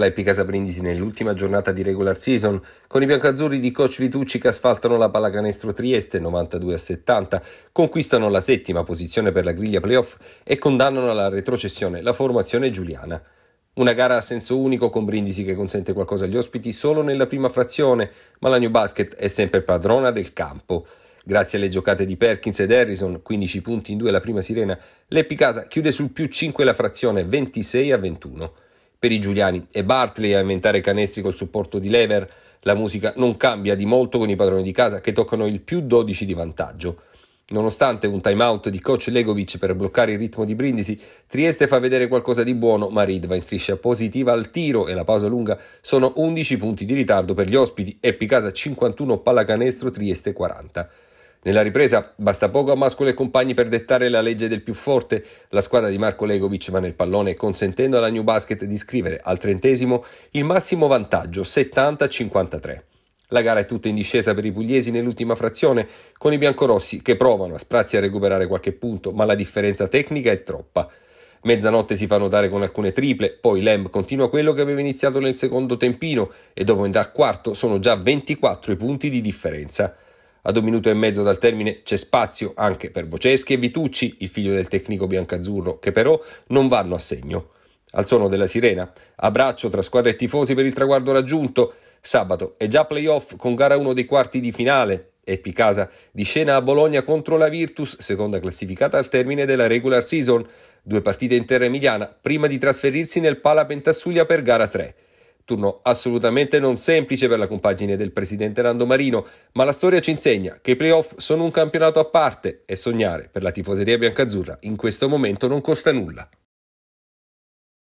La EP Brindisi nell'ultima giornata di regular season, con i biancazzurri di coach Vitucci che asfaltano la pallacanestro Trieste 92 a 70, conquistano la settima posizione per la griglia playoff e condannano alla retrocessione la formazione giuliana. Una gara a senso unico con Brindisi che consente qualcosa agli ospiti solo nella prima frazione, ma la New Basket è sempre padrona del campo. Grazie alle giocate di Perkins ed Harrison, 15 punti in due alla prima sirena, l'Epicasa chiude sul più 5 la frazione 26 a 21 per i giuliani. e Bartley a inventare canestri col supporto di lever. La musica non cambia di molto con i padroni di casa che toccano il più 12 di vantaggio. Nonostante un time out di coach Legovic per bloccare il ritmo di Brindisi, Trieste fa vedere qualcosa di buono, ma Reed va in striscia positiva al tiro e la pausa lunga sono 11 punti di ritardo per gli ospiti, Epicasa 51, Pallacanestro Trieste 40. Nella ripresa basta poco a Mascolo e compagni per dettare la legge del più forte. La squadra di Marco Legovic va nel pallone consentendo alla New Basket di scrivere al trentesimo il massimo vantaggio 70-53. La gara è tutta in discesa per i pugliesi nell'ultima frazione, con i biancorossi che provano a sprazzi a recuperare qualche punto, ma la differenza tecnica è troppa. Mezzanotte si fa notare con alcune triple, poi Lem continua quello che aveva iniziato nel secondo tempino e dopo il quarto sono già 24 i punti di differenza. Ad un minuto e mezzo dal termine c'è spazio anche per Boceschi e Vitucci, il figlio del tecnico biancazzurro, che però non vanno a segno. Al suono della sirena, abbraccio tra squadre e tifosi per il traguardo raggiunto. Sabato è già playoff con gara 1 dei quarti di finale. Eppi Casa di scena a Bologna contro la Virtus, seconda classificata al termine della regular season. Due partite in terra emiliana prima di trasferirsi nel Pala Pentasuglia per gara 3 turno assolutamente non semplice per la compagine del presidente Nando Marino, ma la storia ci insegna che i playoff sono un campionato a parte e sognare per la tifoseria biancazzurra in questo momento non costa nulla.